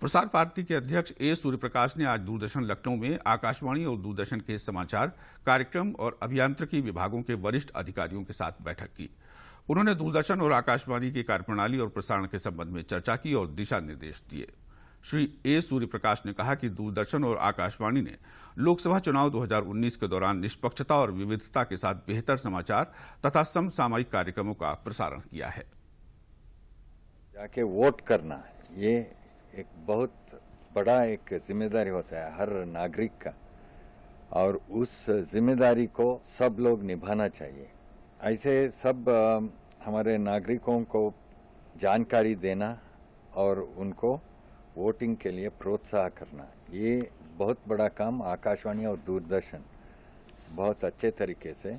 प्रसार भारती के अध्यक्ष ए सूर्यप्रकाश ने आज दूरदर्शन लखनऊ में आकाशवाणी और दूरदर्शन के समाचार कार्यक्रम और अभियांत्रिकी विभागों के वरिष्ठ अधिकारियों के साथ बैठक की उन्होंने दूरदर्शन और आकाशवाणी की कार्यप्रणाली और प्रसारण के संबंध में चर्चा की और दिशा निर्देश दिए श्री ए सूर्यप्रकाश ने कहा कि दूरदर्शन और आकाशवाणी ने लोकसभा चुनाव 2019 के दौरान निष्पक्षता और विविधता के साथ बेहतर समाचार तथा समसामयिक कार्यक्रमों का प्रसारण किया है जाके वोट करना ये एक बहुत बड़ा एक जिम्मेदारी होता है हर नागरिक का और उस जिम्मेदारी को सब लोग निभाना चाहिए ऐसे सब हमारे नागरिकों को जानकारी देना और उनको वोटिंग के लिए प्रोत्साहित करना ये बहुत बड़ा काम आकाशवाणी और दूरदर्शन बहुत अच्छे तरीके से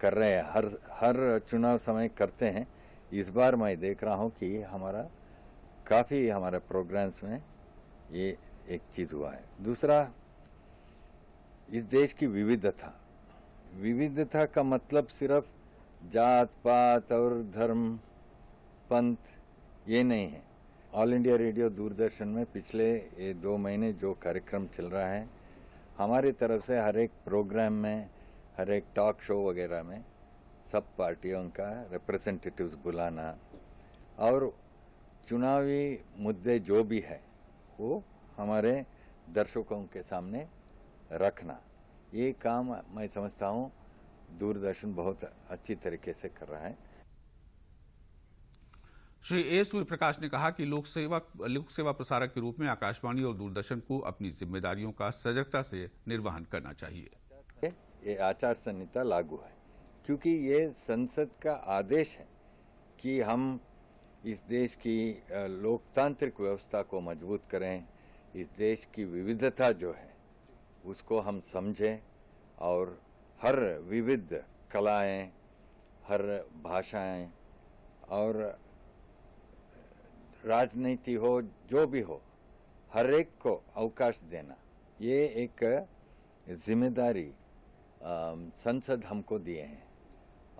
कर रहे हैं हर हर चुनाव समय करते हैं इस बार मैं देख रहा हूँ कि हमारा काफ़ी हमारे प्रोग्राम्स में ये एक चीज़ हुआ है दूसरा इस देश की विविधता विविधता का मतलब सिर्फ जात पात और धर्म पंथ ये नहीं है ऑल इंडिया रेडियो दूरदर्शन में पिछले ये दो महीने जो कार्यक्रम चल रहा है हमारी तरफ से हर एक प्रोग्राम में हर एक टॉक शो वगैरह में सब पार्टियों का रिप्रेजेंटेटिव्स बुलाना और चुनावी मुद्दे जो भी है वो हमारे दर्शकों के सामने रखना ये काम मैं समझता हूँ दूरदर्शन बहुत अच्छी तरीके से कर रहा है श्री ए सूर्यप्रकाश ने कहा कि लोक सेवा लोक सेवा प्रसारक के रूप में आकाशवाणी और दूरदर्शन को अपनी जिम्मेदारियों का सजगता से निर्वहन करना चाहिए ये आचार संहिता लागू है क्योंकि ये संसद का आदेश है कि हम इस देश की लोकतांत्रिक व्यवस्था को मजबूत करें इस देश की विविधता जो है उसको हम समझें और हर विविध कलाएं, हर भाषाएं और राजनीति हो जो भी हो हर एक को अवकाश देना ये एक जिम्मेदारी संसद हमको दिए हैं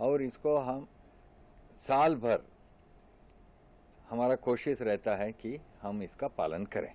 और इसको हम साल भर हमारा कोशिश रहता है कि हम इसका पालन करें